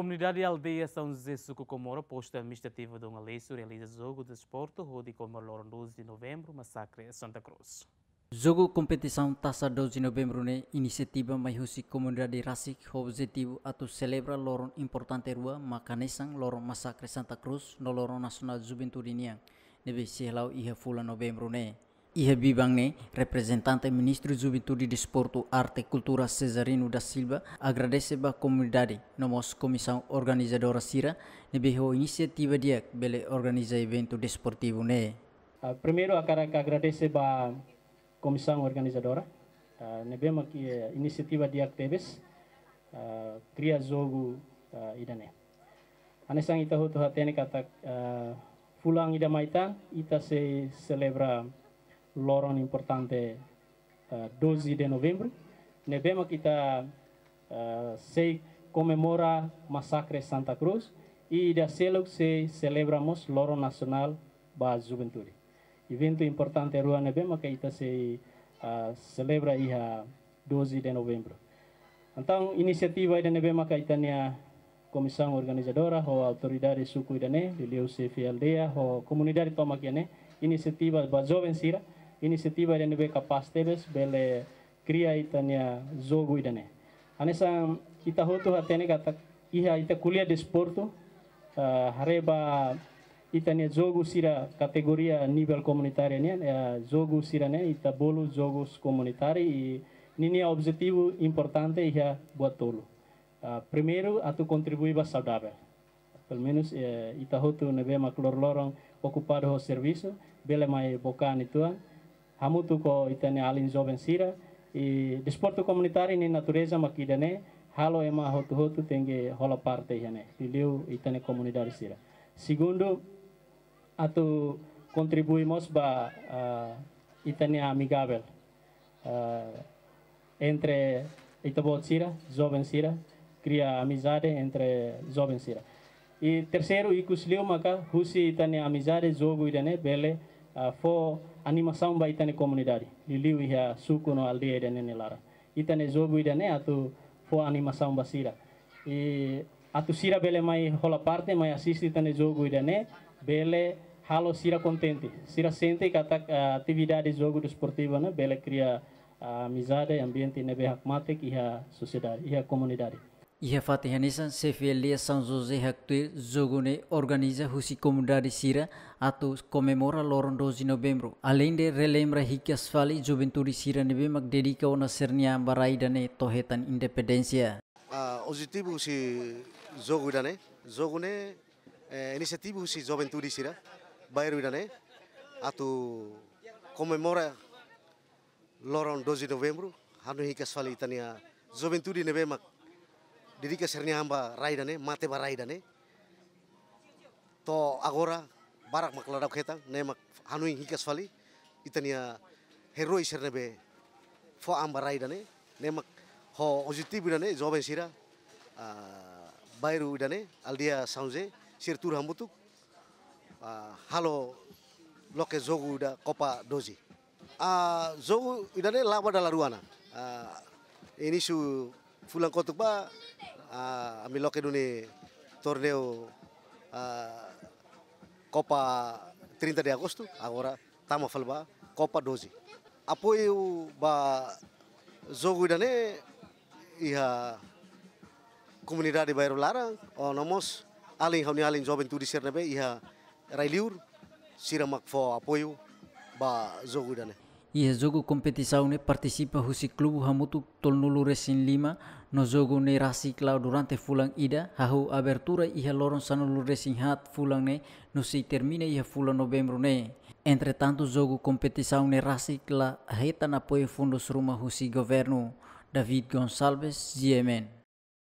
comunidade e aldeia São José Suco Comoro, posto administrativo de um Alício, realiza jogo de rodi Rudy comemorou 12 de novembro, massacre Santa Cruz. Jogo competição Taça 12 de novembro né iniciativa Mayhusi Comunidade Rasik objetivo atau celebra loron importante rua makanesang loron massacre Santa Cruz no loron nacional Juventude niang nebe sihlau iha fula novembro né Ihabi Bangne, representante ministro de Juventude, Desporto, Arte e Cultura Cesarino da Silva, agradece a comunidade, nossa comissão organizadora Cira, na iniciativa de bele organizar evento desportivo. Né? Uh, primeiro, eu quero agradecer a comissão organizadora, uh, ah, na que é iniciativa de Teves, uh, ah, cria jogo uh, idane. Anesang ita hutu hatene kata uh, fulang idamaitan, ita se celebra Loron importante uh, eh, 12 de novembro. Nebema kita uh, eh, se comemora massacre Santa Cruz e da selo se celebramos loro nacional ba juventude. Evento importante rua Nebema que kita se uh, celebra iha 12 de novembro. Então, iniciativa da Nebema kaitania comissão organizadora, ou autoridade suku idane, de Leu CFLDA, ou comunidade toma aqui, Iniciativa da jovem Sira, inisiativa dan beka pastebes bele kria itania zogu idane anesa kita hotu hatene kata iha ita kuliah de sportu hareba itania zogu sira kategoria nivel komunitarian nia zogu sira ne ita bolu zogus komunitari ini nini objektivu importante iha buat tolu Primero atu kontribui ba saudável pelo menos uh, e, ita hotu nebe maklor lorong okupado ho servisu bele mai e bokan ituan hamutu ko itane alin joven sira e desporto comunitário ni natureza makidane halo ema hotu hotu tenge hola parte yane liliu itane comunidade sira segundo atu contribuímos ba uh, itane amigável uh, entre itabot sira joven sira cria amizade entre joven sira e terceiro ikusliu maka husi itane amizade jogo idane bele uh, animação vai itane comunidade liliu ya suku no aldeia de nenelara itane zobu atu fo animação basira e atu sira bele mai holaparte parte mai assiste itane zobu idane bele halo sira contente sira sente kata uh, atividade jogo desportiva né bele cria uh, amizade ambiente nebe hakmate ia sociedade ia comunidade Ihafat Hanisan San São José Hactue Zogone organiza Husi Comunidade Sira atau komemora Loron dozi de novembro. Além de relembra Hikias Fali Juventude Sira mak dedika ona sernia baraidane tohetan Ah Uh, si Husi Zogudane, Zogune eh, iniciativa Husi Juventude Sira Bairuidane ato comemora Loron 12 de novembro hanu Hikias Fali tania nebe Nebemak ke sernya hamba raidane mate ba raidane to agora barak mak ladau ketang nemak hanui hikas fali itania heroi serne be fo amba raidane nemak ho ojiti bidane jobe sira bairu idane aldia saunje sir tur hambutuk halo loke zogu da kopa dozi zogu idane laba dalaruana ini su fulan kotuk ba uh, ambil ke duni torneo uh, Copa 30 de agosto agora tamo falba Copa 12 apoio ba jogo dane iha komunidade bairro lara onomos alin hauni alin jovem tudo ser nebe iha railiur siramak fo apoio ba Zogu dane ia jogo competição ne participa husi klubu hamutu tolnulu resin lima no jogo ne rasi klau durante fulang ida hahu abertura iha loron sanulu resin hat fulang ne no si termina iha fulang novembro ne. Entretanto jogo competição ne rasi kla heta na apoio fundos rumah husi governo David Gonçalves, Yemen.